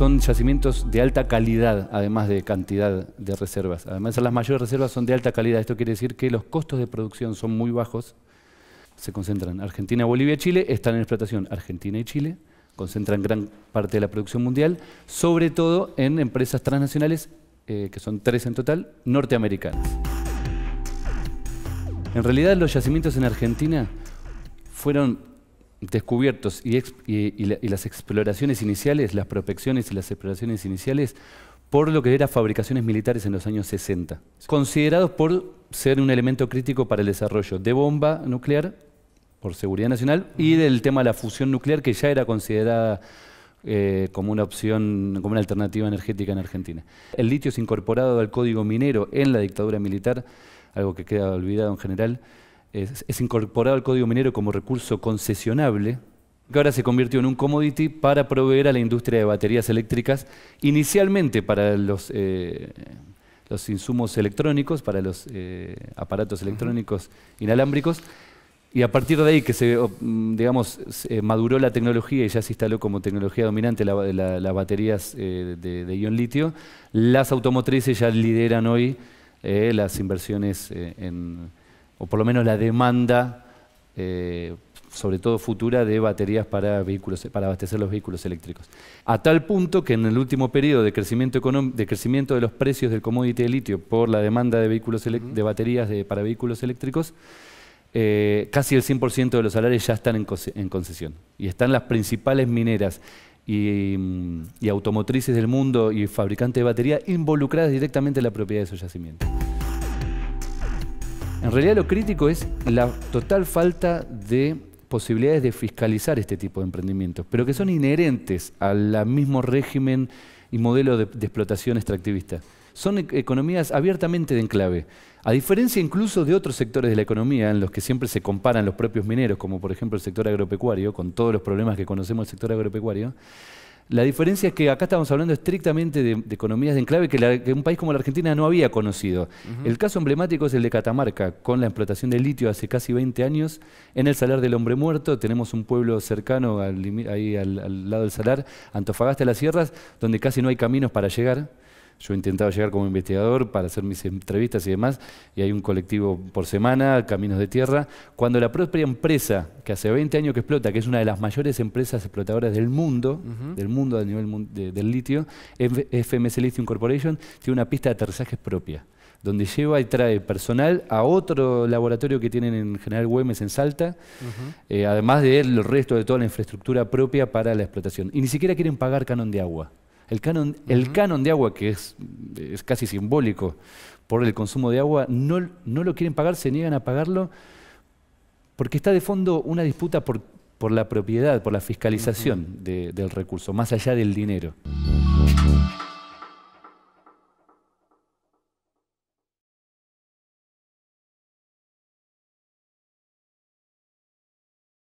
son yacimientos de alta calidad, además de cantidad de reservas. Además, las mayores reservas son de alta calidad. Esto quiere decir que los costos de producción son muy bajos. Se concentran Argentina, Bolivia, Chile. Están en explotación Argentina y Chile. Concentran gran parte de la producción mundial, sobre todo en empresas transnacionales, eh, que son tres en total, norteamericanas. En realidad, los yacimientos en Argentina fueron descubiertos y, las exploraciones iniciales, las prospecciones y las exploraciones iniciales, por lo que era fabricaciones militares en los años 60, considerados por ser un elemento crítico para el desarrollo de bomba nuclear, por seguridad nacional, y del tema de la fusión nuclear, que ya era considerada eh, como una opción, como una alternativa energética en Argentina. El litio es incorporado al código minero en la dictadura militar, algo que queda olvidado en general es, incorporado al código minero como recurso concesionable, que ahora se convirtió en un commodity para proveer a la industria de baterías eléctricas, inicialmente para los, eh, los insumos electrónicos, para los eh, aparatos electrónicos inalámbricos, y a partir de ahí que se, oh, digamos, maduró la tecnología y ya se instaló como tecnología dominante las baterías eh, de, ion litio, las automotrices ya lideran hoy las inversiones en o por lo menos la demanda, eh, sobre todo futura, de baterías para, vehículos, para abastecer los vehículos eléctricos. A tal punto que en el último periodo de crecimiento, de, crecimiento de los precios del commodity de litio por la demanda de, vehículos de baterías para vehículos eléctricos, eh, casi el 100% de los salarios ya están en, concesión. Y están las principales mineras y, automotrices del mundo y fabricantes de baterías involucradas directamente en la propiedad de esos yacimientos. En realidad lo crítico es la total falta de posibilidades de fiscalizar este tipo de emprendimientos, pero que son inherentes al mismo régimen y modelo de, explotación extractivista. Son e, economías abiertamente de enclave, a diferencia incluso de otros sectores de la economía en los que siempre se comparan los propios mineros, como por ejemplo el sector agropecuario, con todos los problemas que conocemos del sector agropecuario. La diferencia es que acá estamos hablando estrictamente de, economías de enclave que, que, un país como la Argentina no había conocido. El caso emblemático es el de Catamarca, con la explotación de litio hace casi 20 años en el Salar del Hombre Muerto. Tenemos un pueblo cercano ahí al lado del Salar, Antofagasta de las Sierras, donde casi no hay caminos para llegar yo he intentado llegar como investigador para hacer mis entrevistas y demás, y hay un colectivo por semana, Caminos de Tierra. Cuando la propia empresa, que hace 20 años que explota, que es una de las mayores empresas explotadoras del mundo, del mundo a nivel del litio, FMC Lithium Corporation, tiene una pista de aterrizajes propia donde lleva y trae personal a otro laboratorio que tienen en General Güemes en Salta, eh, además de el resto de toda la infraestructura propia para la explotación. Y ni siquiera quieren pagar canon de agua. El canon, de agua, que es, casi simbólico por el consumo de agua, no, lo quieren pagar, se niegan a pagarlo, porque está de fondo una disputa por, por la propiedad, por la fiscalización del recurso, más allá del dinero.